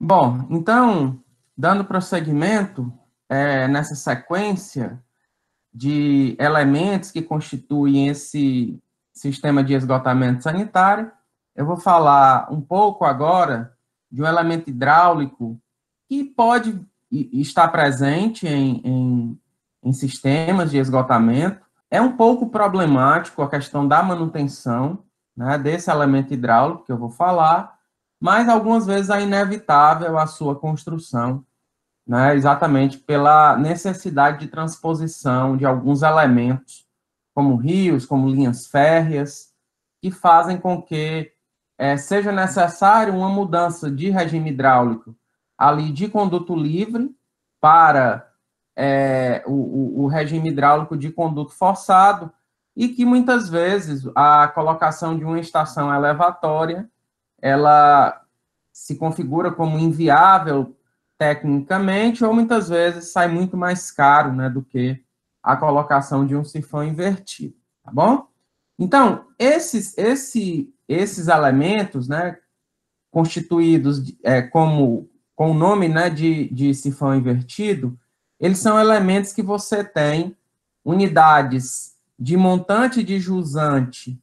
Bom, então, dando prosseguimento é, nessa sequência de elementos que constituem esse sistema de esgotamento sanitário, eu vou falar um pouco agora de um elemento hidráulico que pode estar presente em, em, em sistemas de esgotamento. É um pouco problemático a questão da manutenção né, desse elemento hidráulico que eu vou falar, mas algumas vezes é inevitável a sua construção, né, exatamente pela necessidade de transposição de alguns elementos, como rios, como linhas férreas, que fazem com que é, seja necessário uma mudança de regime hidráulico ali de conduto livre para é, o, o regime hidráulico de conduto forçado e que muitas vezes a colocação de uma estação elevatória ela se configura como inviável tecnicamente ou muitas vezes sai muito mais caro né, do que a colocação de um sifão invertido, tá bom? Então, esses, esse, esses elementos, né, constituídos é, como, com o nome né, de, de sifão invertido, eles são elementos que você tem unidades de montante de jusante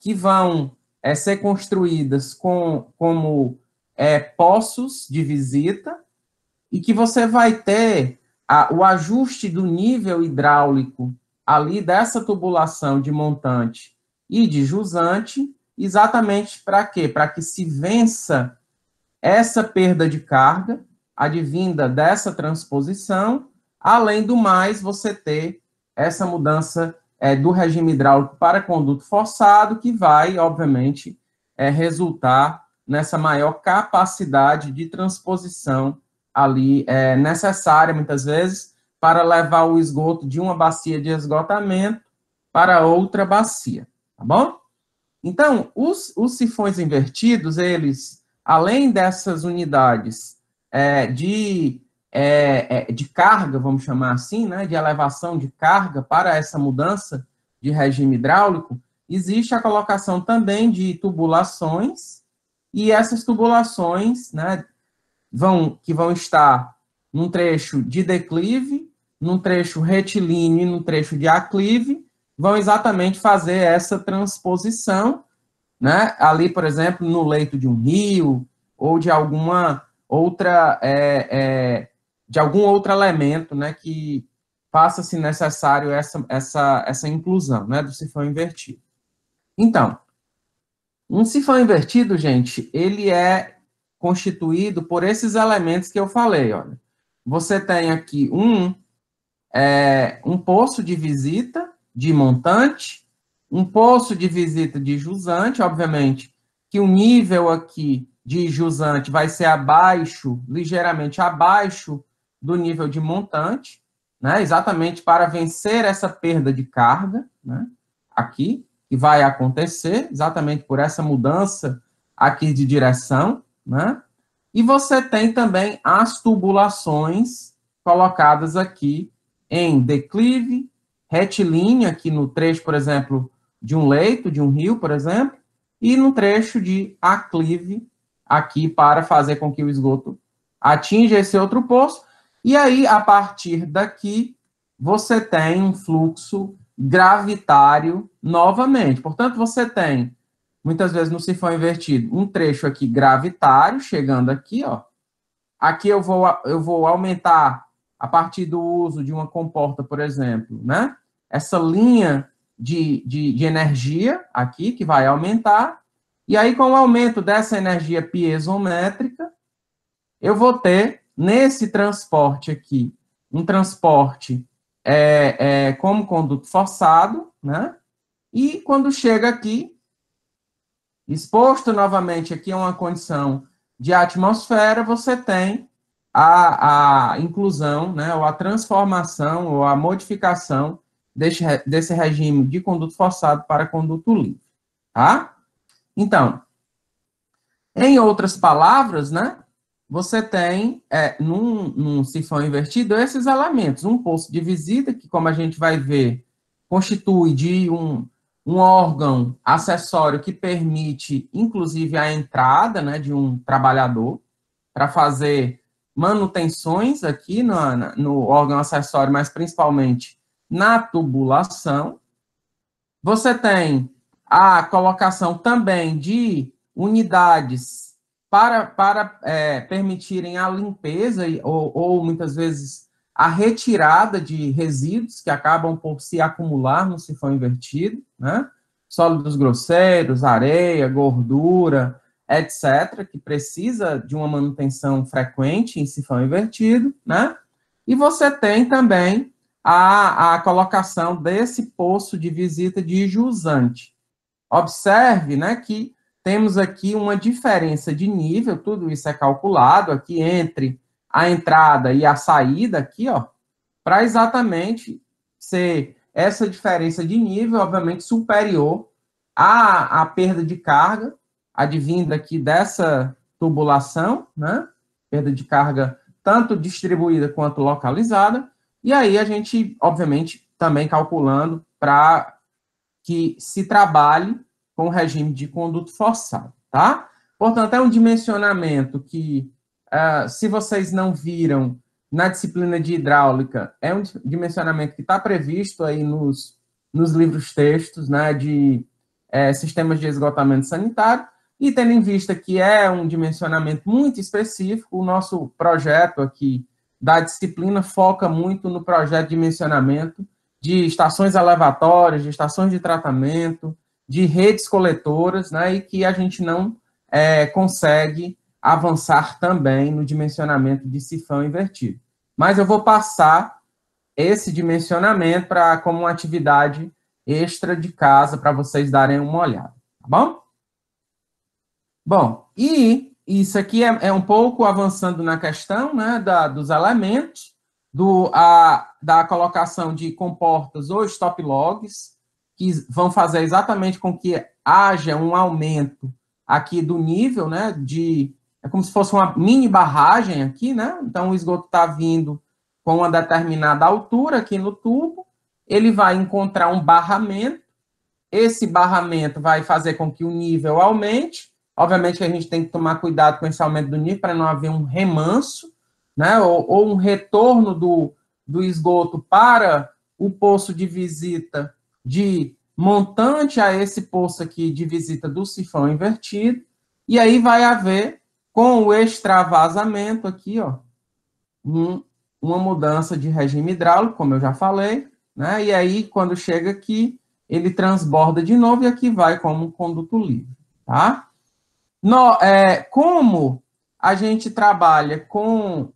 que vão é, ser construídas com, como é, poços de visita e que você vai ter a, o ajuste do nível hidráulico ali dessa tubulação de montante e de jusante, exatamente para quê? Para que se vença essa perda de carga advinda dessa transposição, além do mais você ter essa mudança é, do regime hidráulico para conduto forçado, que vai, obviamente, é, resultar nessa maior capacidade de transposição ali é, necessária, muitas vezes, para levar o esgoto de uma bacia de esgotamento para outra bacia, tá bom? Então, os, os sifões invertidos, eles, além dessas unidades é, de é, é, de carga, vamos chamar assim, né, de elevação de carga para essa mudança de regime hidráulico, existe a colocação também de tubulações, e essas tubulações né, vão, que vão estar num trecho de declive, num trecho retilíneo e num trecho de aclive, vão exatamente fazer essa transposição, né, ali, por exemplo, no leito de um rio ou de alguma outra é, é, de algum outro elemento, né, que faça-se necessário essa, essa, essa inclusão, né, do sifão invertido. Então, um sifão invertido, gente, ele é constituído por esses elementos que eu falei, olha. Você tem aqui um, é, um poço de visita de montante, um poço de visita de jusante, obviamente, que o nível aqui de jusante vai ser abaixo, ligeiramente abaixo do nível de montante, né, exatamente para vencer essa perda de carga, né, aqui, que vai acontecer, exatamente por essa mudança aqui de direção, né, e você tem também as tubulações colocadas aqui em declive, retilínea, aqui no trecho, por exemplo, de um leito, de um rio, por exemplo, e no trecho de aclive, aqui para fazer com que o esgoto atinja esse outro poço. E aí, a partir daqui, você tem um fluxo gravitário novamente. Portanto, você tem, muitas vezes no sifão invertido, um trecho aqui gravitário, chegando aqui, ó. Aqui eu vou, eu vou aumentar a partir do uso de uma comporta, por exemplo, né? Essa linha de, de, de energia aqui, que vai aumentar. E aí, com o aumento dessa energia piezométrica, eu vou ter nesse transporte aqui, um transporte é, é, como conduto forçado, né? E quando chega aqui, exposto novamente aqui a uma condição de atmosfera, você tem a, a inclusão, né, ou a transformação, ou a modificação desse, desse regime de conduto forçado para conduto livre, tá? Então, em outras palavras, né, você tem, é, num, num sifão invertido, esses elementos. Um posto de visita, que, como a gente vai ver, constitui de um, um órgão acessório que permite, inclusive, a entrada né, de um trabalhador para fazer manutenções aqui no, no órgão acessório, mas principalmente na tubulação. Você tem a colocação também de unidades para, para é, permitirem a limpeza ou, ou, muitas vezes a retirada de resíduos que acabam por se acumular no sifão invertido, né? sólidos grosseiros, areia, gordura, etc., que precisa de uma manutenção frequente em sifão invertido, né? E você tem também a, a colocação desse poço de visita de jusante. Observe né, que temos aqui uma diferença de nível, tudo isso é calculado aqui entre a entrada e a saída aqui, ó, para exatamente ser essa diferença de nível, obviamente, superior à, à perda de carga, advinda aqui dessa tubulação, né? Perda de carga tanto distribuída quanto localizada. E aí a gente, obviamente, também calculando para que se trabalhe com o regime de conduto forçado, tá? Portanto, é um dimensionamento que, uh, se vocês não viram na disciplina de hidráulica, é um dimensionamento que está previsto aí nos, nos livros textos, né, de é, sistemas de esgotamento sanitário, e tendo em vista que é um dimensionamento muito específico, o nosso projeto aqui da disciplina foca muito no projeto de dimensionamento de estações elevatórias, de estações de tratamento, de redes coletoras, né, e que a gente não é, consegue avançar também no dimensionamento de sifão invertido. Mas eu vou passar esse dimensionamento para como uma atividade extra de casa para vocês darem uma olhada, tá bom? Bom, e isso aqui é, é um pouco avançando na questão né, da, dos elementos, do, a, da colocação de comportas ou stop logs, que vão fazer exatamente com que haja um aumento aqui do nível, né, de é como se fosse uma mini barragem aqui, né? Então o esgoto está vindo com uma determinada altura aqui no tubo, ele vai encontrar um barramento, esse barramento vai fazer com que o nível aumente. Obviamente que a gente tem que tomar cuidado com esse aumento do nível para não haver um remanso, né? Ou, ou um retorno do, do esgoto para o poço de visita de montante a esse poço aqui de visita do sifão invertido, e aí vai haver, com o extravasamento aqui, ó, um, uma mudança de regime hidráulico, como eu já falei, né? e aí quando chega aqui, ele transborda de novo e aqui vai como um conduto livre, tá? No, é, como a gente trabalha com,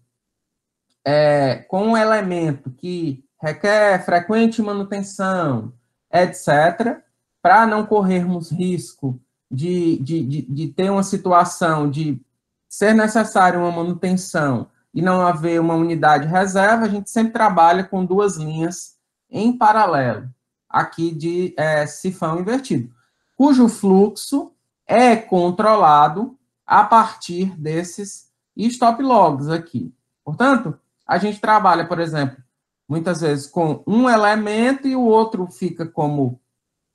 é, com um elemento que requer frequente manutenção, etc., para não corrermos risco de, de, de, de, ter uma situação de ser necessária uma manutenção e não haver uma unidade reserva, a gente sempre trabalha com duas linhas em paralelo, aqui de é, sifão invertido, cujo fluxo é controlado a partir desses stop logs aqui. Portanto, a gente trabalha, por exemplo, muitas vezes com um elemento e o outro fica como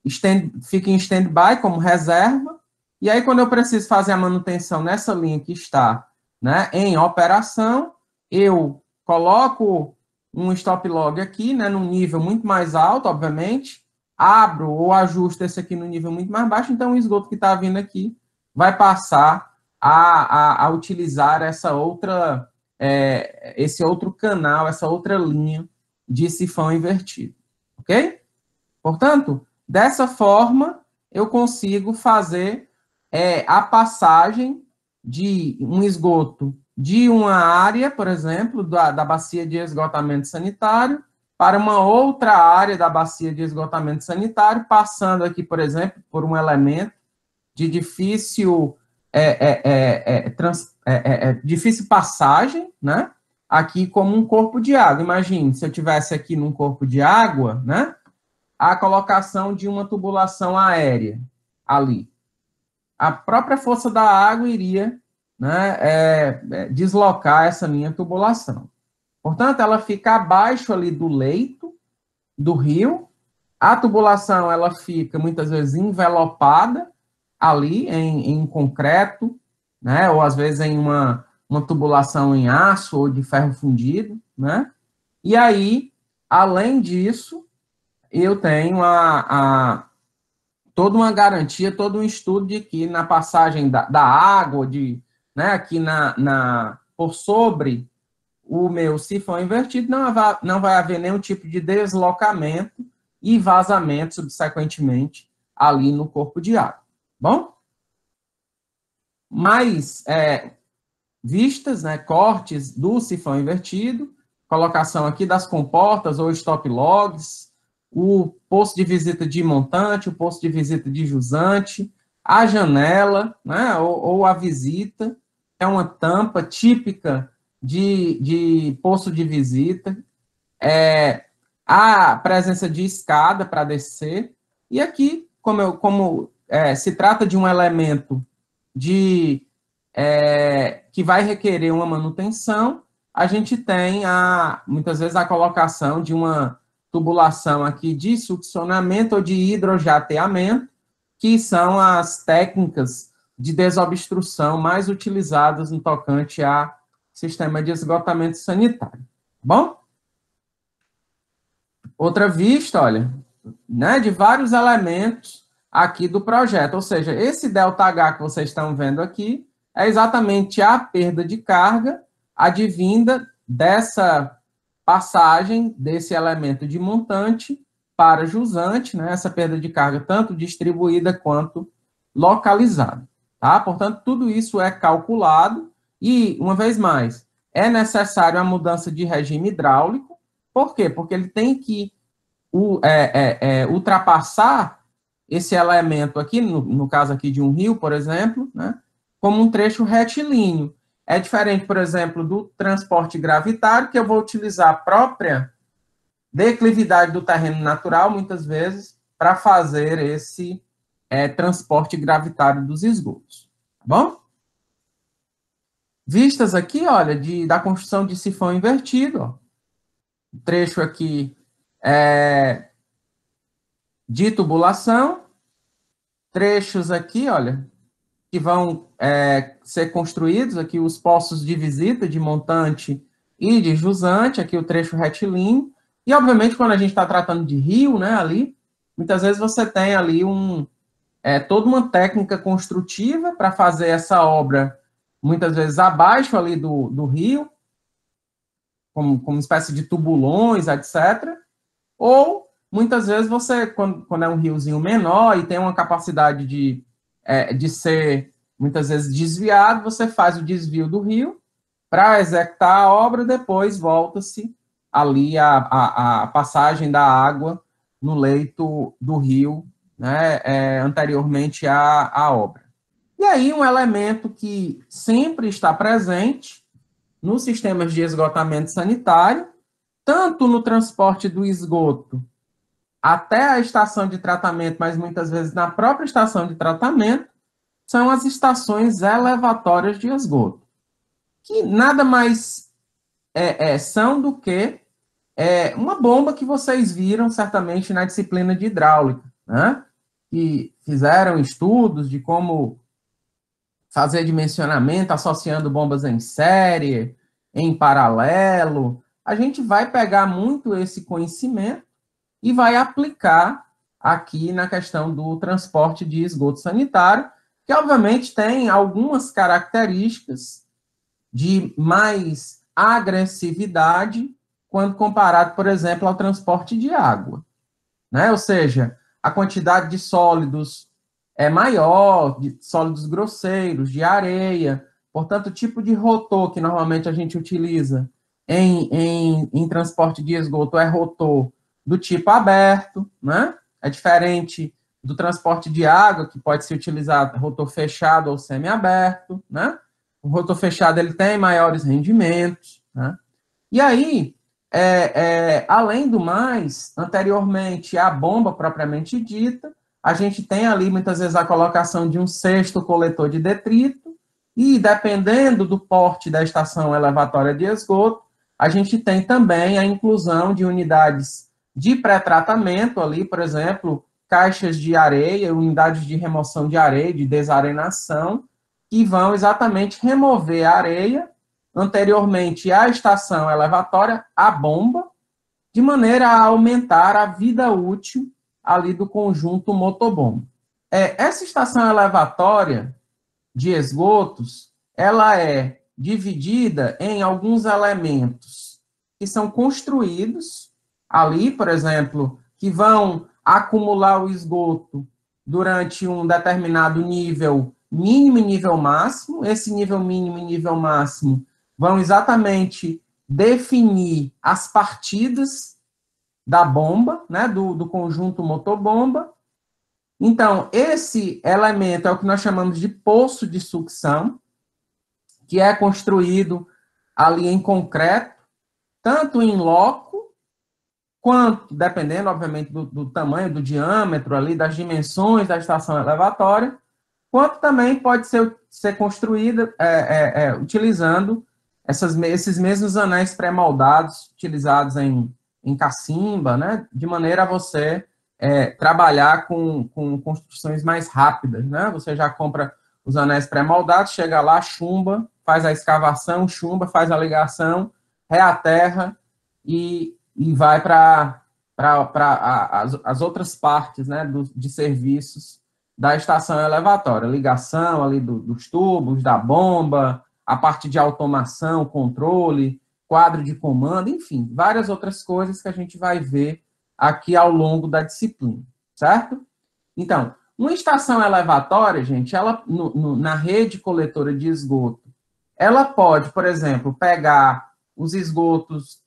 stand, fica em stand-by, como reserva. E aí, quando eu preciso fazer a manutenção nessa linha que está né, em operação, eu coloco um stop log aqui, né, num nível muito mais alto, obviamente, abro ou ajusto esse aqui no nível muito mais baixo, então o esgoto que está vindo aqui vai passar a, a, a utilizar essa outra, é, esse outro canal, essa outra linha de sifão invertido, ok? Portanto, dessa forma, eu consigo fazer é, a passagem de um esgoto de uma área, por exemplo, da, da bacia de esgotamento sanitário, para uma outra área da bacia de esgotamento sanitário, passando aqui, por exemplo, por um elemento de difícil, é, é, é, é trans, é, é, difícil passagem, né? aqui como um corpo de água. Imagine, se eu tivesse aqui num corpo de água, né? A colocação de uma tubulação aérea ali. A própria força da água iria né, é, é, deslocar essa minha tubulação. Portanto, ela fica abaixo ali do leito do rio. A tubulação ela fica muitas vezes envelopada ali em, em concreto, né? Ou às vezes em uma uma tubulação em aço ou de ferro fundido, né? E aí, além disso, eu tenho a, a toda uma garantia, todo um estudo de que na passagem da, da água, de, né, aqui na, na, por sobre o meu sifão invertido, não vai, não vai haver nenhum tipo de deslocamento e vazamento subsequentemente ali no corpo de água. Tá bom? Mas, é, vistas, né, cortes do sifão invertido, colocação aqui das comportas ou stop logs, o posto de visita de montante, o posto de visita de jusante, a janela, né, ou, ou a visita, é uma tampa típica de, de posto de visita, é, a presença de escada para descer, e aqui, como, eu, como é, se trata de um elemento de é, que vai requerer uma manutenção, a gente tem a, muitas vezes a colocação de uma tubulação aqui de succionamento ou de hidrojateamento, que são as técnicas de desobstrução mais utilizadas no tocante a sistema de esgotamento sanitário. Tá bom? Outra vista, olha, né, de vários elementos aqui do projeto, ou seja, esse delta H que vocês estão vendo aqui é exatamente a perda de carga advinda dessa passagem desse elemento de montante para jusante, né, essa perda de carga tanto distribuída quanto localizada. Tá? Portanto, tudo isso é calculado e, uma vez mais, é necessário a mudança de regime hidráulico. Por quê? Porque ele tem que o, é, é, é, ultrapassar esse elemento aqui, no, no caso aqui de um rio, por exemplo, né, como um trecho retilíneo. É diferente, por exemplo, do transporte gravitário, que eu vou utilizar a própria declividade do terreno natural, muitas vezes, para fazer esse é, transporte gravitário dos esgotos. Tá bom? Vistas aqui, olha, de, da construção de sifão invertido. Ó. O trecho aqui é, de tubulação. Trechos aqui, olha, que vão é, ser construídos, aqui os postos de visita de montante e de jusante, aqui o trecho retilíneo, e obviamente quando a gente está tratando de rio, né, ali, muitas vezes você tem ali um, é, toda uma técnica construtiva para fazer essa obra, muitas vezes abaixo ali do, do rio, como, como espécie de tubulões, etc., ou muitas vezes você, quando, quando é um riozinho menor e tem uma capacidade de é, de ser muitas vezes desviado, você faz o desvio do rio para executar a obra, depois volta-se ali a, a, a, passagem da água no leito do rio, né, é, anteriormente à, à obra. E aí um elemento que sempre está presente nos sistemas de esgotamento sanitário, tanto no transporte do esgoto até a estação de tratamento, mas muitas vezes na própria estação de tratamento, são as estações elevatórias de esgoto, que nada mais é, é, são do que é, uma bomba que vocês viram certamente na disciplina de hidráulica, né? que fizeram estudos de como fazer dimensionamento associando bombas em série, em paralelo. A gente vai pegar muito esse conhecimento e vai aplicar aqui na questão do transporte de esgoto sanitário, que obviamente tem algumas características de mais agressividade quando comparado, por exemplo, ao transporte de água. Né? Ou seja, a quantidade de sólidos é maior, de sólidos grosseiros, de areia, portanto, o tipo de rotor que normalmente a gente utiliza em, em, em transporte de esgoto é rotor do tipo aberto, né? É diferente do transporte de água, que pode ser utilizado rotor fechado ou semi-aberto, né? O rotor fechado ele tem maiores rendimentos, né? E aí, é, é, além do mais, anteriormente à bomba propriamente dita, a gente tem ali muitas vezes a colocação de um sexto coletor de detrito, e dependendo do porte da estação elevatória de esgoto, a gente tem também a inclusão de unidades de pré-tratamento ali, por exemplo, caixas de areia, unidades de remoção de areia, de desarenação, que vão exatamente remover a areia anteriormente à estação elevatória, a bomba, de maneira a aumentar a vida útil ali do conjunto motobomba. É, essa estação elevatória de esgotos, ela é dividida em alguns elementos que são construídos ali, por exemplo, que vão acumular o esgoto durante um determinado nível mínimo e nível máximo. Esse nível mínimo e nível máximo vão exatamente definir as partidas da bomba, né, do, do conjunto motor-bomba. Então, esse elemento é o que nós chamamos de poço de sucção, que é construído ali em concreto, tanto em loco quanto, dependendo, obviamente, do, do, tamanho, do diâmetro ali, das dimensões da estação elevatória, quanto também pode ser, ser construída é, é, é, utilizando essas, esses mesmos anéis pré-moldados utilizados em, em cacimba, né, de maneira a você é, trabalhar com, com construções mais rápidas. Né? Você já compra os anéis pré-moldados, chega lá, chumba, faz a escavação, chumba, faz a ligação, reaterra e e vai para as, as outras partes né, do, de serviços da estação elevatória, ligação ali do, dos tubos, da bomba, a parte de automação, controle, quadro de comando, enfim, várias outras coisas que a gente vai ver aqui ao longo da disciplina, certo? Então, uma estação elevatória, gente, ela no, no, na rede coletora de esgoto, ela pode, por exemplo, pegar os esgotos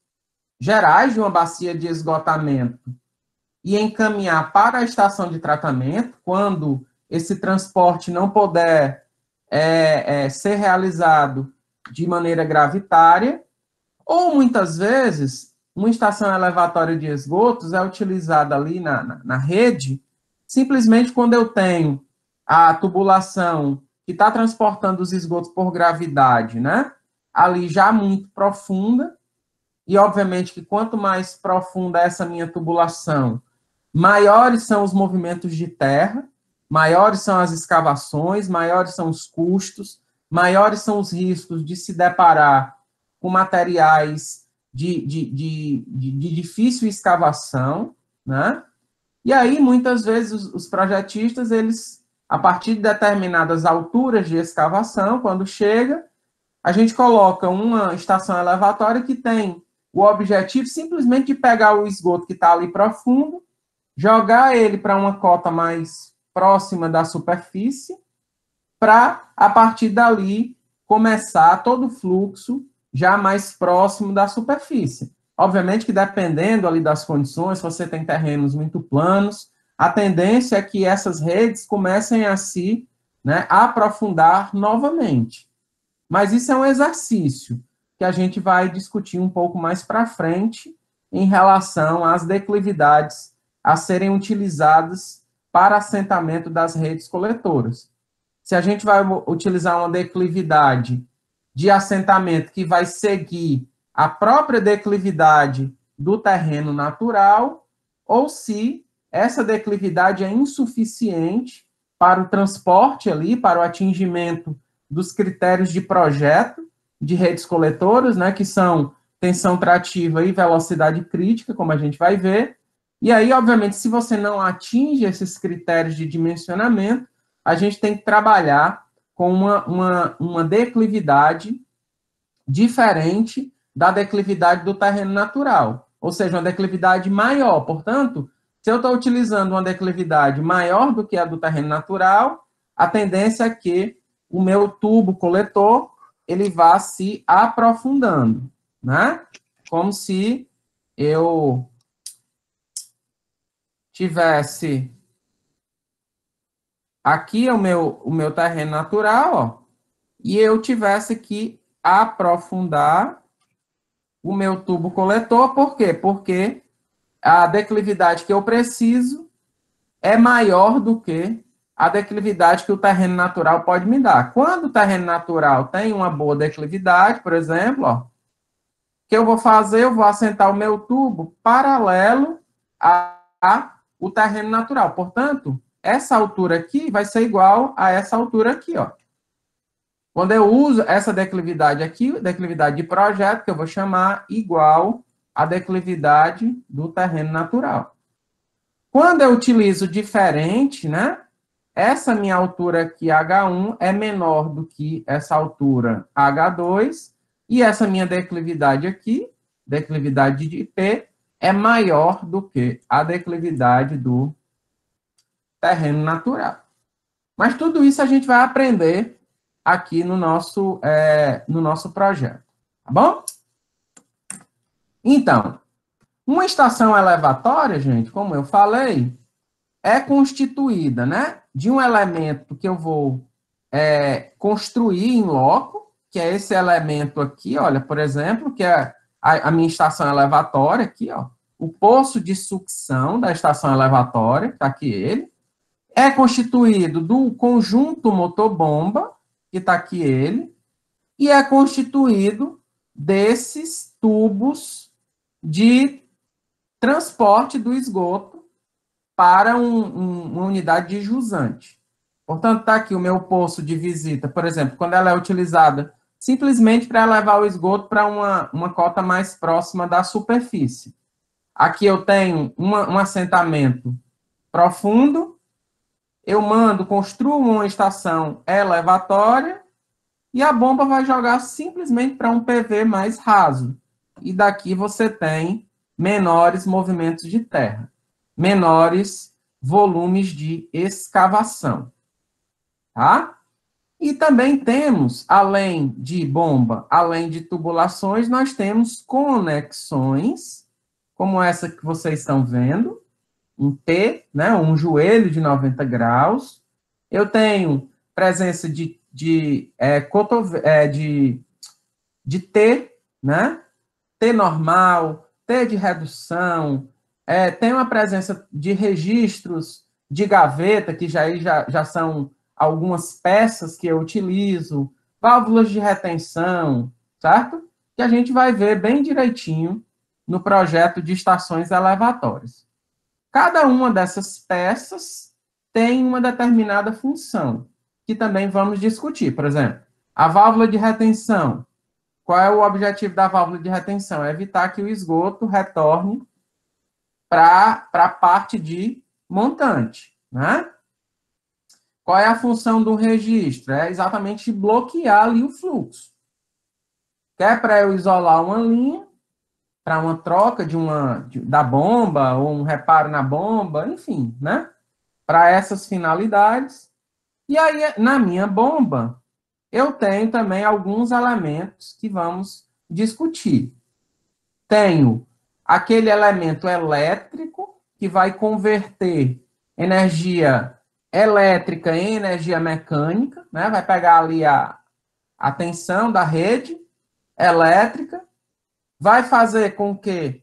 gerais de uma bacia de esgotamento e encaminhar para a estação de tratamento, quando esse transporte não puder é, é, ser realizado de maneira gravitária, ou muitas vezes uma estação elevatória de esgotos é utilizada ali na, na, na rede, simplesmente quando eu tenho a tubulação que está transportando os esgotos por gravidade, né? Ali já muito profunda, e, obviamente, que quanto mais profunda é essa minha tubulação, maiores são os movimentos de terra, maiores são as escavações, maiores são os custos, maiores são os riscos de se deparar com materiais de, de, de, de difícil escavação, né? E aí, muitas vezes, os, os projetistas, eles, a partir de determinadas alturas de escavação, quando chega, a gente coloca uma estação elevatória que tem o objetivo simplesmente de pegar o esgoto que está ali profundo, jogar ele para uma cota mais próxima da superfície, para, a partir dali, começar todo o fluxo já mais próximo da superfície. Obviamente que dependendo ali das condições, se você tem terrenos muito planos, a tendência é que essas redes comecem a se né, aprofundar novamente. Mas isso é um exercício que a gente vai discutir um pouco mais para frente em relação às declividades a serem utilizadas para assentamento das redes coletoras. Se a gente vai utilizar uma declividade de assentamento que vai seguir a própria declividade do terreno natural, ou se essa declividade é insuficiente para o transporte ali, para o atingimento dos critérios de projeto, de redes coletoras, né, que são tensão trativa e velocidade crítica, como a gente vai ver. E aí, obviamente, se você não atinge esses critérios de dimensionamento, a gente tem que trabalhar com uma, uma, uma declividade diferente da declividade do terreno natural, ou seja, uma declividade maior. Portanto, se eu estou utilizando uma declividade maior do que a do terreno natural, a tendência é que o meu tubo coletor ele vá se aprofundando, né? Como se eu tivesse aqui é o meu, o meu terreno natural, ó, e eu tivesse que aprofundar o meu tubo coletor, por quê? Porque a declividade que eu preciso é maior do que a declividade que o terreno natural pode me dar. Quando o terreno natural tem uma boa declividade, por exemplo, ó, o que eu vou fazer? Eu vou assentar o meu tubo paralelo a, o terreno natural. Portanto, essa altura aqui vai ser igual a essa altura aqui, ó. Quando eu uso essa declividade aqui, declividade de projeto, que eu vou chamar igual à declividade do terreno natural. Quando eu utilizo diferente, né? essa minha altura aqui, H1, é menor do que essa altura H2, e essa minha declividade aqui, declividade de P, é maior do que a declividade do terreno natural. Mas tudo isso a gente vai aprender aqui no nosso, é, no nosso projeto, tá bom? Então, uma estação elevatória, gente, como eu falei, é constituída, né? de um elemento que eu vou é, construir em loco, que é esse elemento aqui, olha, por exemplo, que é a, a minha estação elevatória aqui, ó, o poço de sucção da estação elevatória, está aqui ele, é constituído do conjunto motor-bomba, que está aqui ele, e é constituído desses tubos de transporte do esgoto, para um, um, uma unidade de jusante. Portanto, está aqui o meu poço de visita, por exemplo, quando ela é utilizada simplesmente para levar o esgoto para uma, uma cota mais próxima da superfície. Aqui eu tenho uma, um assentamento profundo, eu mando, construo uma estação elevatória e a bomba vai jogar simplesmente para um PV mais raso. E daqui você tem menores movimentos de terra menores volumes de escavação. Tá? E também temos, além de bomba, além de tubulações, nós temos conexões, como essa que vocês estão vendo, em T, né, um joelho de 90 graus. Eu tenho presença de, de, é, cotove, é, de, de T, né, T normal, T de redução, é, tem uma presença de registros de gaveta, que já, já, já são algumas peças que eu utilizo, válvulas de retenção, certo? Que a gente vai ver bem direitinho no projeto de estações elevatórias. Cada uma dessas peças tem uma determinada função, que também vamos discutir. Por exemplo, a válvula de retenção. Qual é o objetivo da válvula de retenção? É evitar que o esgoto retorne para a parte de montante. Né? Qual é a função do registro? É exatamente bloquear ali o fluxo. Quer é para eu isolar uma linha, para uma troca de uma de, da bomba, ou um reparo na bomba, enfim, né? Para essas finalidades. E aí, na minha bomba, eu tenho também alguns elementos que vamos discutir. Tenho aquele elemento elétrico que vai converter energia elétrica em energia mecânica, né? vai pegar ali a, a tensão da rede elétrica, vai fazer com que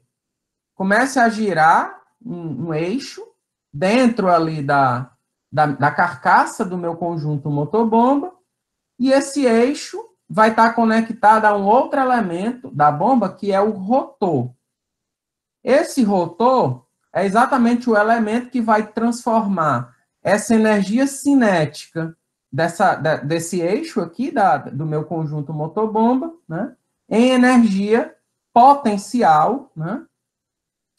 comece a girar um, um eixo dentro ali da, da, da, carcaça do meu conjunto motobomba, e esse eixo vai estar tá conectado a um outro elemento da bomba, que é o rotor. Esse rotor é exatamente o elemento que vai transformar essa energia cinética dessa, da, desse eixo aqui da, do meu conjunto motobomba né, em energia potencial, né,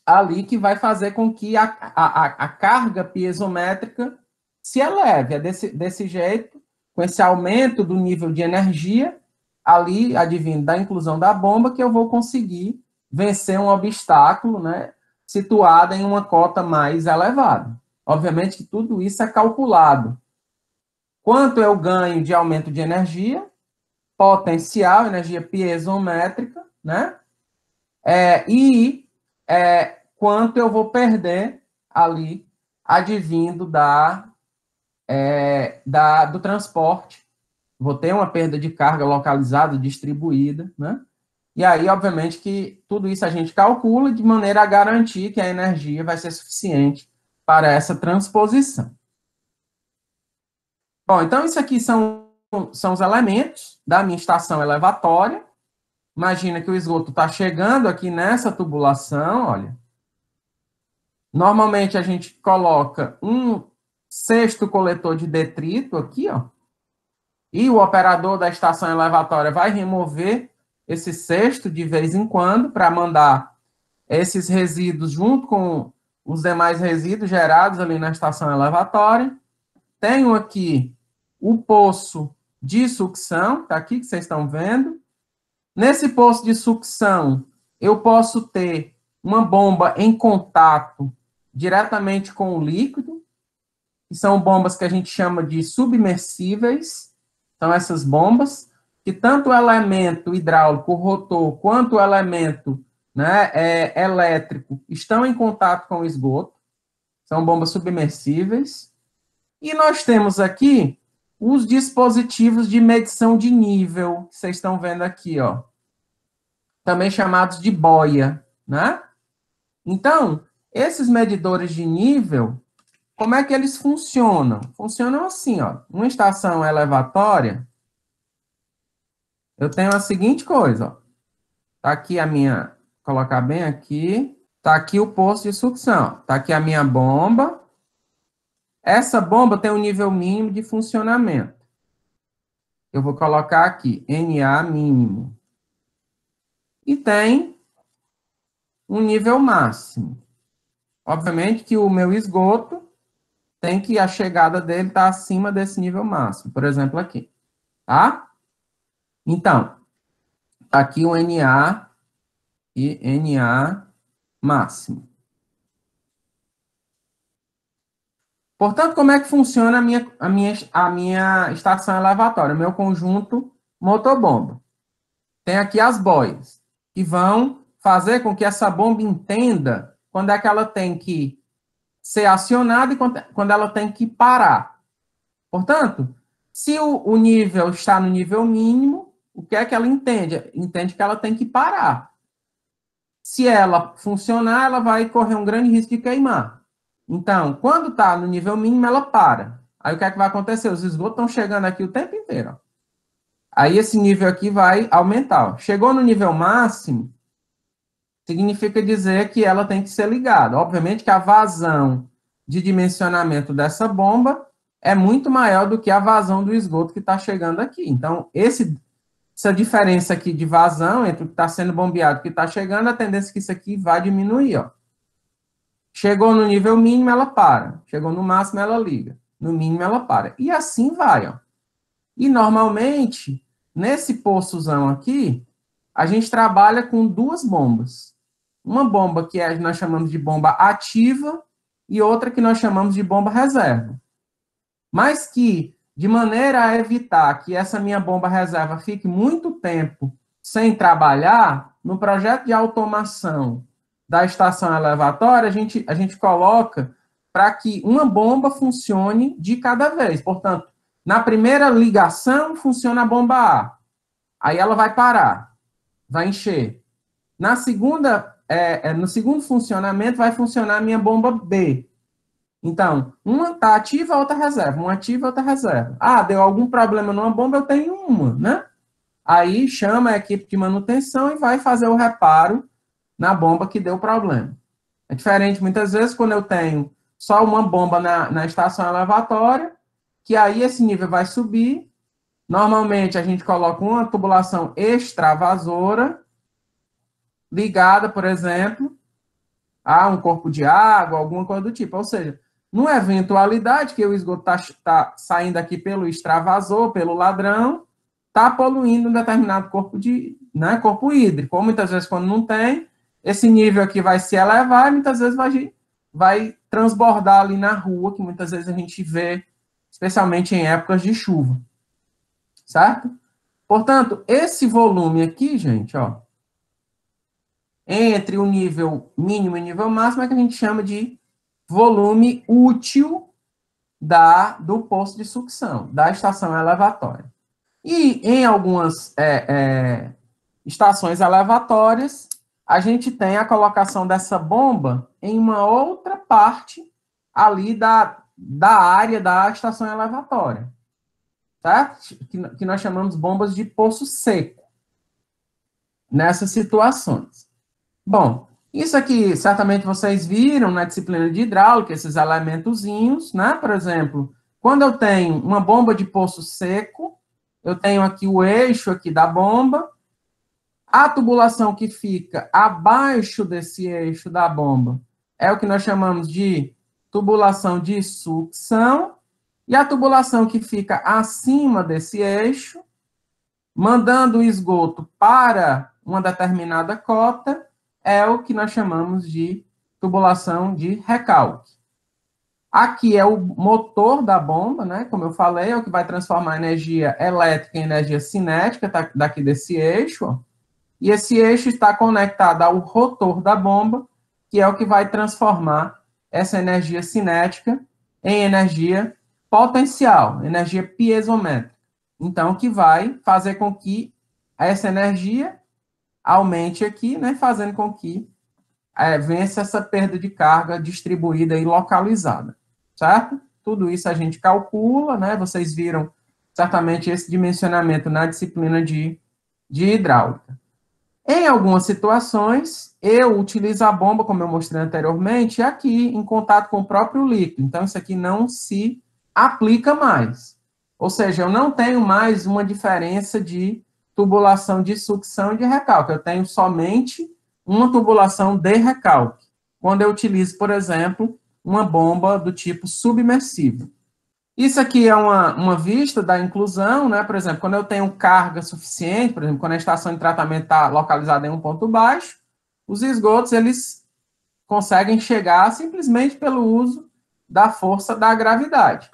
ali que vai fazer com que a, a, a carga piezométrica se eleve. É desse, desse jeito, com esse aumento do nível de energia, ali, advindo da inclusão da bomba, que eu vou conseguir vencer um obstáculo, né, situada em uma cota mais elevada. Obviamente que tudo isso é calculado. Quanto é o ganho de aumento de energia potencial, energia piezométrica, né? É, e é, quanto eu vou perder ali advindo da, é, da, do transporte. Vou ter uma perda de carga localizada, distribuída, né? E aí, obviamente, que tudo isso a gente calcula de maneira a garantir que a energia vai ser suficiente para essa transposição. Bom, então isso aqui são, são os elementos da minha estação elevatória. Imagina que o esgoto está chegando aqui nessa tubulação, olha. Normalmente a gente coloca um sexto coletor de detrito aqui, ó. E o operador da estação elevatória vai remover esse cesto de vez em quando para mandar esses resíduos junto com os demais resíduos gerados ali na estação elevatória. Tenho aqui o poço de sucção, está aqui que vocês estão vendo. Nesse poço de sucção, eu posso ter uma bomba em contato diretamente com o líquido, que são bombas que a gente chama de submersíveis, são essas bombas que tanto o elemento hidráulico, rotor, quanto o elemento né, é, elétrico estão em contato com o esgoto, são bombas submersíveis. E nós temos aqui os dispositivos de medição de nível, que vocês estão vendo aqui, ó, também chamados de boia, né? Então, esses medidores de nível, como é que eles funcionam? Funcionam assim, ó, uma estação elevatória, eu tenho a seguinte coisa, ó. Tá aqui a minha, colocar bem aqui, tá aqui o posto de sucção, tá aqui a minha bomba. Essa bomba tem um nível mínimo de funcionamento. Eu vou colocar aqui NA mínimo. E tem um nível máximo. Obviamente que o meu esgoto tem que a chegada dele estar tá acima desse nível máximo, por exemplo, aqui. Tá? Então, tá aqui o NA e NA máximo. Portanto, como é que funciona a minha, a minha, a minha estação elevatória, meu conjunto motobomba? Tem aqui as boias, que vão fazer com que essa bomba entenda quando é que ela tem que ser acionada e quando ela tem que parar. Portanto, se o, o nível está no nível mínimo, o que é que ela entende? Entende que ela tem que parar. Se ela funcionar, ela vai correr um grande risco de queimar. Então, quando está no nível mínimo, ela para. Aí o que é que vai acontecer? Os esgotos estão chegando aqui o tempo inteiro. Aí esse nível aqui vai aumentar. Chegou no nível máximo, significa dizer que ela tem que ser ligada. Obviamente que a vazão de dimensionamento dessa bomba é muito maior do que a vazão do esgoto que está chegando aqui. Então, esse essa diferença aqui de vazão entre o que está sendo bombeado e o que está chegando, a tendência é que isso aqui vai diminuir. Ó. Chegou no nível mínimo, ela para. Chegou no máximo, ela liga. No mínimo, ela para. E assim vai. Ó. E normalmente, nesse poçozão aqui, a gente trabalha com duas bombas. Uma bomba que é, nós chamamos de bomba ativa e outra que nós chamamos de bomba reserva. Mas que de maneira a evitar que essa minha bomba reserva fique muito tempo sem trabalhar, no projeto de automação da estação elevatória, a gente, a gente coloca para que uma bomba funcione de cada vez. Portanto, na primeira ligação, funciona a bomba A. Aí ela vai parar, vai encher. Na segunda, é, é no segundo funcionamento, vai funcionar a minha bomba B. Então, uma está ativa, outra reserva. Uma ativa, outra reserva. Ah, deu algum problema numa bomba, eu tenho uma, né? Aí chama a equipe de manutenção e vai fazer o reparo na bomba que deu problema. É diferente, muitas vezes, quando eu tenho só uma bomba na, na estação elevatória, que aí esse nível vai subir. Normalmente, a gente coloca uma tubulação extravasora ligada, por exemplo, a um corpo de água, alguma coisa do tipo. Ou seja, numa eventualidade que o esgoto está tá saindo aqui pelo extravasor, pelo ladrão, está poluindo um determinado corpo, de, né, corpo hídrico. Ou muitas vezes, quando não tem, esse nível aqui vai se elevar e muitas vezes vai, vai transbordar ali na rua, que muitas vezes a gente vê, especialmente em épocas de chuva. Certo? Portanto, esse volume aqui, gente, ó, entre o nível mínimo e o nível máximo é que a gente chama de volume útil da do poço de sucção, da estação elevatória. E em algumas é, é, estações elevatórias, a gente tem a colocação dessa bomba em uma outra parte ali da, da área da estação elevatória, tá? que, que nós chamamos bombas de poço seco, nessas situações. Bom, isso aqui, certamente vocês viram na disciplina de hidráulica, esses elementozinhos, né? Por exemplo, quando eu tenho uma bomba de poço seco, eu tenho aqui o eixo aqui da bomba, a tubulação que fica abaixo desse eixo da bomba é o que nós chamamos de tubulação de sucção, e a tubulação que fica acima desse eixo, mandando o esgoto para uma determinada cota, é o que nós chamamos de tubulação de recalque. Aqui é o motor da bomba, né? Como eu falei, é o que vai transformar energia elétrica em energia cinética tá, daqui desse eixo. E esse eixo está conectado ao rotor da bomba, que é o que vai transformar essa energia cinética em energia potencial, energia piezométrica. Então, que vai fazer com que essa energia aumente aqui, né, fazendo com que é, vença essa perda de carga distribuída e localizada, certo? Tudo isso a gente calcula, né? Vocês viram certamente esse dimensionamento na disciplina de, de hidráulica. Em algumas situações, eu utilizo a bomba, como eu mostrei anteriormente, aqui em contato com o próprio líquido. Então, isso aqui não se aplica mais. Ou seja, eu não tenho mais uma diferença de tubulação de sucção e de recalque. Eu tenho somente uma tubulação de recalque. Quando eu utilizo, por exemplo, uma bomba do tipo submersivo. Isso aqui é uma, uma vista da inclusão, né? Por exemplo, quando eu tenho carga suficiente, por exemplo, quando a estação de tratamento está localizada em um ponto baixo, os esgotos eles conseguem chegar simplesmente pelo uso da força da gravidade.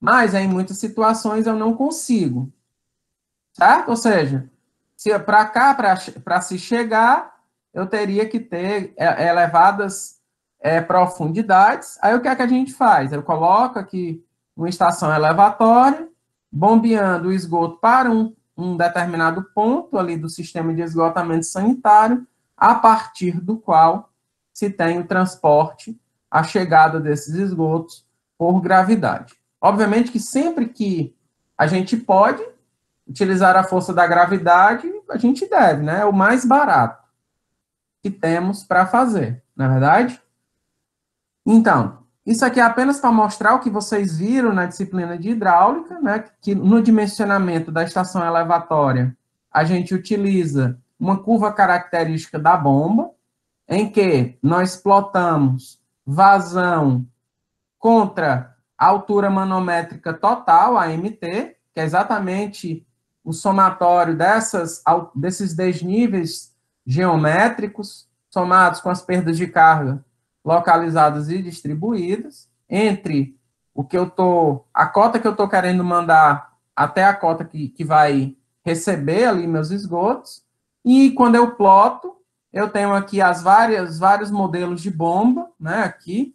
Mas em muitas situações eu não consigo. Certo? Ou seja, se é para cá, para se chegar, eu teria que ter é, é, elevadas é, profundidades. Aí o que é que a gente faz? Eu coloco aqui uma estação elevatória, bombeando o esgoto para um, um determinado ponto ali do sistema de esgotamento sanitário, a partir do qual se tem o transporte, a chegada desses esgotos por gravidade. Obviamente que sempre que a gente pode, utilizar a força da gravidade, a gente deve, né? É o mais barato que temos para fazer, na é verdade? Então, isso aqui é apenas para mostrar o que vocês viram na disciplina de hidráulica, né? Que no dimensionamento da estação elevatória, a gente utiliza uma curva característica da bomba, em que nós plotamos vazão contra a altura manométrica total, AMT, que é exatamente o somatório dessas, desses desníveis geométricos, somados com as perdas de carga localizadas e distribuídas, entre o que eu tô, a cota que eu estou querendo mandar até a cota que, que vai receber ali meus esgotos, e quando eu ploto, eu tenho aqui as várias, vários modelos de bomba, né, aqui,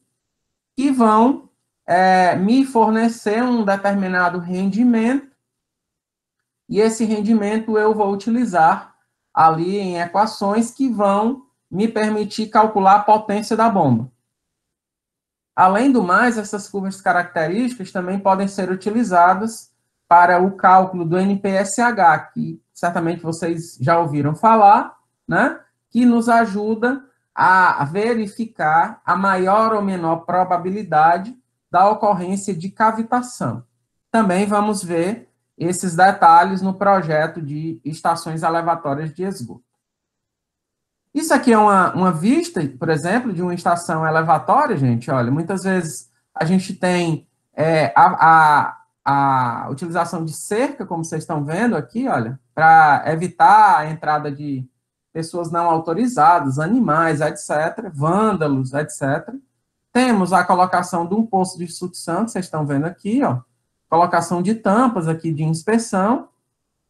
que vão é, me fornecer um determinado rendimento e esse rendimento eu vou utilizar ali em equações que vão me permitir calcular a potência da bomba. Além do mais, essas curvas características também podem ser utilizadas para o cálculo do NPSH, que certamente vocês já ouviram falar, né? que nos ajuda a verificar a maior ou menor probabilidade da ocorrência de cavitação. Também vamos ver esses detalhes no projeto de estações elevatórias de esgoto. Isso aqui é uma, uma vista, por exemplo, de uma estação elevatória, gente. Olha, muitas vezes a gente tem é, a, a, a utilização de cerca, como vocês estão vendo aqui, olha, para evitar a entrada de pessoas não autorizadas, animais, etc., vândalos, etc. Temos a colocação de um poço de sucção, que vocês estão vendo aqui, ó, colocação de tampas aqui de inspeção,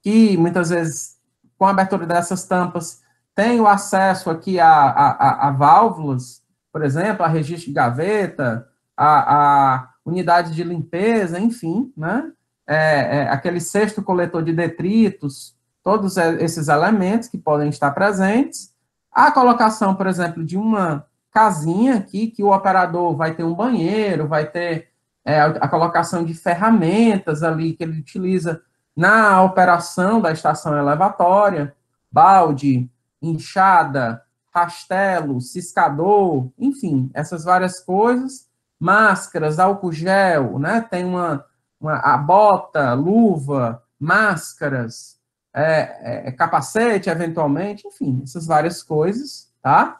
que muitas vezes, com a abertura dessas tampas, tem o acesso aqui a, a, a válvulas, por exemplo, a registro de gaveta, a, a unidade de limpeza, enfim, né? É, é, aquele sexto coletor de detritos, todos é, esses elementos que podem estar presentes. A colocação, por exemplo, de uma casinha aqui, que o operador vai ter um banheiro, vai ter é, a colocação de ferramentas ali que ele utiliza na operação da estação elevatória, balde, enxada, rastelo, ciscador, enfim, essas várias coisas, máscaras, álcool gel, né, tem uma, uma a bota, luva, máscaras, é, é, é, capacete, eventualmente, enfim, essas várias coisas, tá?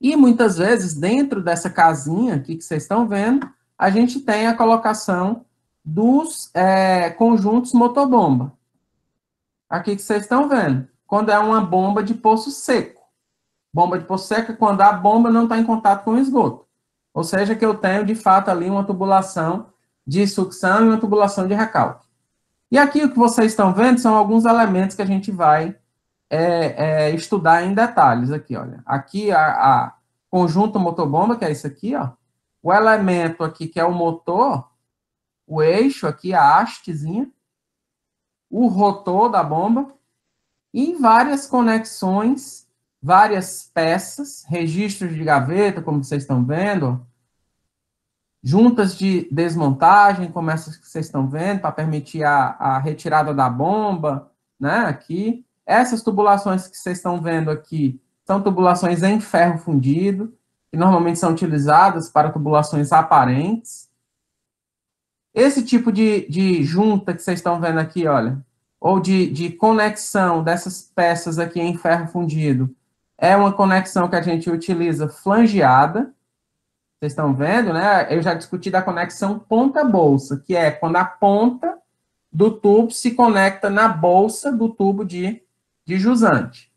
E muitas vezes, dentro dessa casinha aqui que vocês estão vendo, a gente tem a colocação dos é, conjuntos motobomba. Aqui que vocês estão vendo, quando é uma bomba de poço seco. Bomba de poço seco é quando a bomba não está em contato com o esgoto. Ou seja, que eu tenho, de fato, ali uma tubulação de sucção e uma tubulação de recalque. E aqui o que vocês estão vendo são alguns elementos que a gente vai é, é, estudar em detalhes aqui, olha. Aqui a, a conjunto motobomba, que é isso aqui, ó o elemento aqui, que é o motor, o eixo aqui, a hastezinha, o rotor da bomba, e várias conexões, várias peças, registros de gaveta, como vocês estão vendo, juntas de desmontagem, como essas que vocês estão vendo, para permitir a, a retirada da bomba, né, aqui. Essas tubulações que vocês estão vendo aqui são tubulações em ferro fundido, que normalmente são utilizadas para tubulações aparentes. Esse tipo de, de junta que vocês estão vendo aqui, olha, ou de, de conexão dessas peças aqui em ferro fundido, é uma conexão que a gente utiliza flangeada. Vocês estão vendo, né? Eu já discuti da conexão ponta-bolsa, que é quando a ponta do tubo se conecta na bolsa do tubo de, de jusante,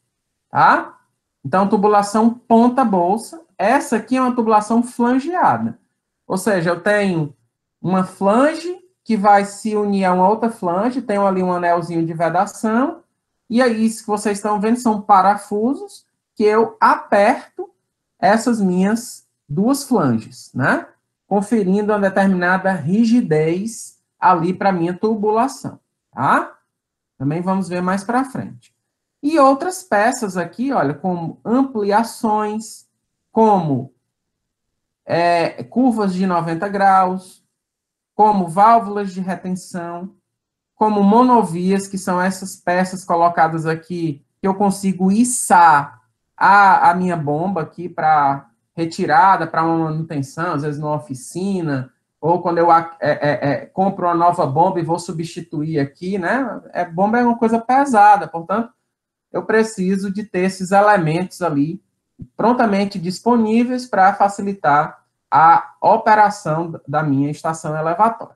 tá? Então, tubulação ponta-bolsa essa aqui é uma tubulação flangeada. Ou seja, eu tenho uma flange que vai se unir a uma outra flange, tenho ali um anelzinho de vedação, e aí, é isso que vocês estão vendo são parafusos que eu aperto essas minhas duas flanges, né? Conferindo uma determinada rigidez ali para minha tubulação, tá? Também vamos ver mais para frente. E outras peças aqui, olha, como ampliações, como é, curvas de 90 graus, como válvulas de retenção, como monovias, que são essas peças colocadas aqui, que eu consigo içar a, a minha bomba aqui para retirada, para uma manutenção, às vezes numa oficina, ou quando eu é, é, é, compro uma nova bomba e vou substituir aqui, né? É, bomba é uma coisa pesada, portanto, eu preciso de ter esses elementos ali prontamente disponíveis para facilitar a operação da minha estação elevatória.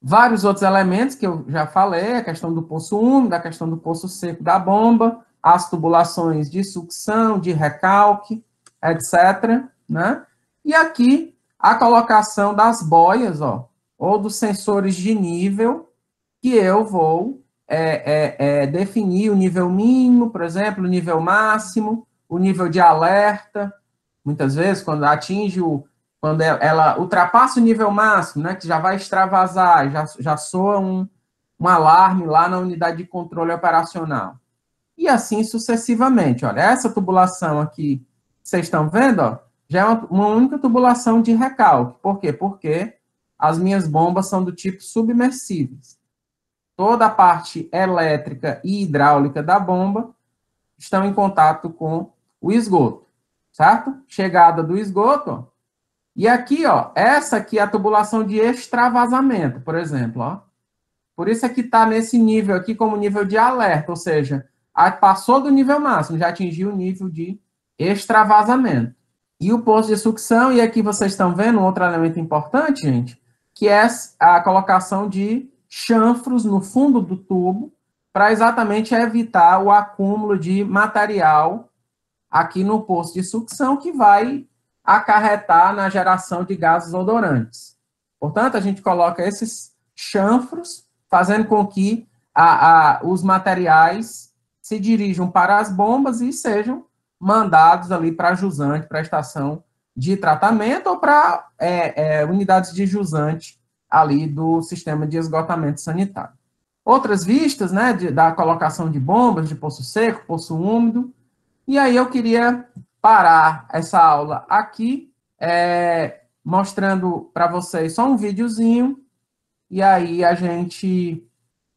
Vários outros elementos que eu já falei, a questão do poço úmido, a questão do poço seco da bomba, as tubulações de sucção, de recalque, etc. Né? E aqui a colocação das boias, ó, ou dos sensores de nível, que eu vou é, é, é, definir o nível mínimo, por exemplo, o nível máximo, o nível de alerta, muitas vezes, quando atinge o. Quando é, ela ultrapassa o nível máximo, né, que já vai extravasar, já, já soa um, um alarme lá na unidade de controle operacional. E assim sucessivamente. Olha, essa tubulação aqui, vocês estão vendo, ó, já é uma, uma única tubulação de recalque. Por quê? Porque as minhas bombas são do tipo submersíveis. Toda a parte elétrica e hidráulica da bomba estão em contato com o esgoto, certo? Chegada do esgoto, E aqui, ó, essa aqui é a tubulação de extravasamento, por exemplo, ó. Por isso é que está nesse nível aqui como nível de alerta, ou seja, passou do nível máximo, já atingiu o nível de extravasamento. E o poço de sucção, e aqui vocês estão vendo um outro elemento importante, gente, que é a colocação de chanfros no fundo do tubo para exatamente evitar o acúmulo de material aqui no poço de sucção que vai acarretar na geração de gases odorantes. Portanto, a gente coloca esses chanfros, fazendo com que a, a, os materiais se dirijam para as bombas e sejam mandados ali para a jusante, para a estação de tratamento ou para é, é, unidades de jusante ali do sistema de esgotamento sanitário. Outras vistas né, de, da colocação de bombas de poço seco, poço úmido, e aí eu queria parar essa aula aqui, é, mostrando para vocês só um videozinho, e aí a gente,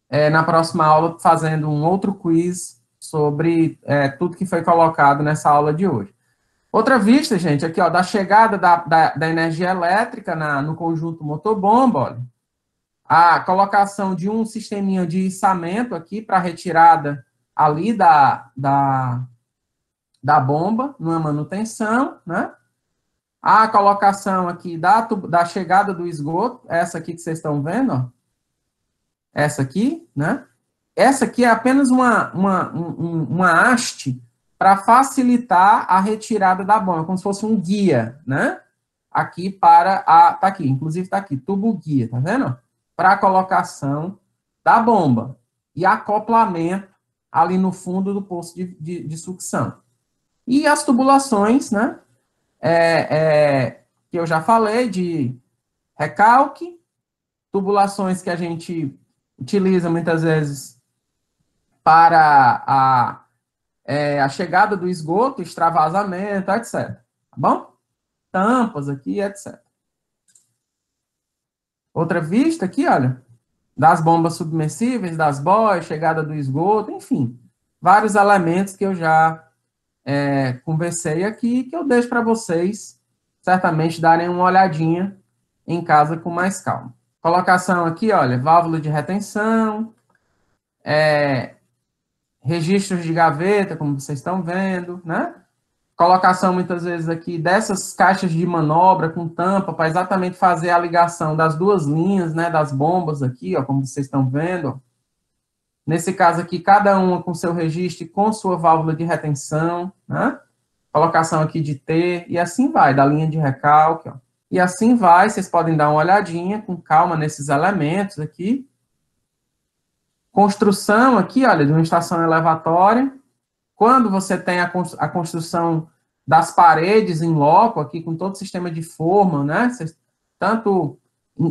é, na próxima aula, fazendo um outro quiz sobre é, tudo que foi colocado nessa aula de hoje. Outra vista, gente, aqui, ó, da chegada da, da, da energia elétrica na, no conjunto motobomba, olha, a colocação de um sisteminha de içamento aqui para retirada ali da, da, da bomba, numa manutenção, né? A colocação aqui da, da chegada do esgoto, essa aqui que vocês estão vendo, ó, essa aqui, né? Essa aqui é apenas uma, uma, um, uma haste para facilitar a retirada da bomba, como se fosse um guia, né? Aqui para a. Tá aqui, inclusive tá aqui, tubo guia, tá vendo? Para a colocação da bomba e acoplamento ali no fundo do poço de, de, de sucção. E as tubulações, né? É, é, que eu já falei de recalque, tubulações que a gente utiliza muitas vezes para a, é, a chegada do esgoto, extravasamento, etc. Tá bom? Tampas aqui, etc. Outra vista aqui, olha, das bombas submersíveis, das boias, chegada do esgoto, enfim, vários elementos que eu já é, conversei aqui, que eu deixo para vocês certamente darem uma olhadinha em casa com mais calma. Colocação aqui, olha, válvula de retenção, é, registros de gaveta, como vocês estão vendo, né? Colocação, muitas vezes, aqui dessas caixas de manobra com tampa para exatamente fazer a ligação das duas linhas, né, das bombas aqui, ó, como vocês estão vendo, Nesse caso aqui, cada uma com seu registro e com sua válvula de retenção, né? Colocação aqui de T, e assim vai, da linha de recalque, ó. E assim vai, vocês podem dar uma olhadinha com calma nesses elementos aqui. Construção aqui, olha, de uma estação elevatória. Quando você tem a construção das paredes em loco aqui, com todo o sistema de forma, né? Tanto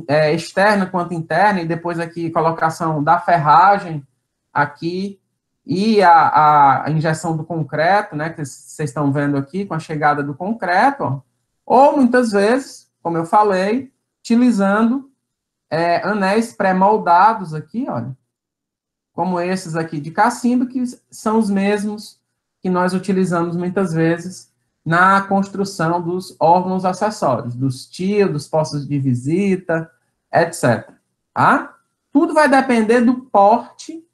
é, externa quanto interna, e depois aqui colocação da ferragem aqui e a, a injeção do concreto, né, que vocês estão vendo aqui com a chegada do concreto, ó, ou muitas vezes, como eu falei, utilizando é, anéis pré-moldados aqui, olha, como esses aqui de cacimbo, que são os mesmos que nós utilizamos muitas vezes na construção dos órgãos acessórios, dos tios, dos postos de visita, etc. Tá? Tudo vai depender do porte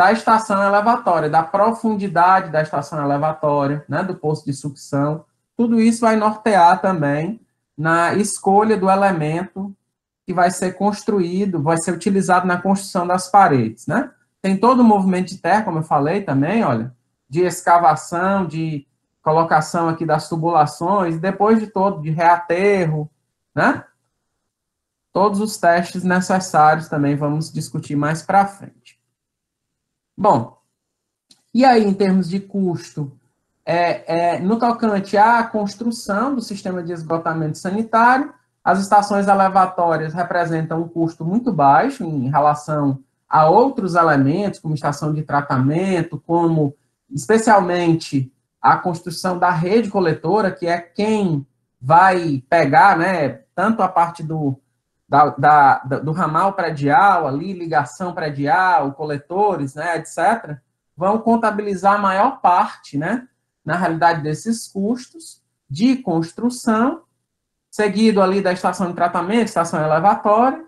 da estação elevatória, da profundidade da estação elevatória, né, do poço de sucção. Tudo isso vai nortear também na escolha do elemento que vai ser construído, vai ser utilizado na construção das paredes, né? Tem todo o movimento de terra, como eu falei também, olha, de escavação, de colocação aqui das tubulações, depois de todo, de reaterro, né? Todos os testes necessários também vamos discutir mais para frente. Bom, e aí em termos de custo? É, é, no tocante à construção do sistema de esgotamento sanitário, as estações elevatórias representam um custo muito baixo em relação a outros elementos, como estação de tratamento, como especialmente a construção da rede coletora, que é quem vai pegar né, tanto a parte do, da, da, do ramal predial ali, ligação predial, coletores, né, etc., vão contabilizar a maior parte, né, na realidade, desses custos de construção, seguido ali da estação de tratamento, estação elevatória,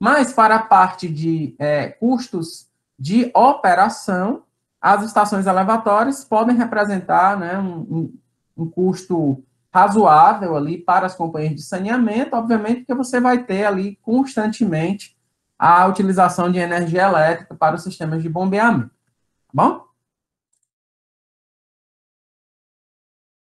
mas para a parte de é, custos de operação, as estações elevatórias podem representar né, um, um custo razoável ali para as companhias de saneamento, obviamente, que você vai ter ali constantemente a utilização de energia elétrica para os sistemas de bombeamento. Tá bom?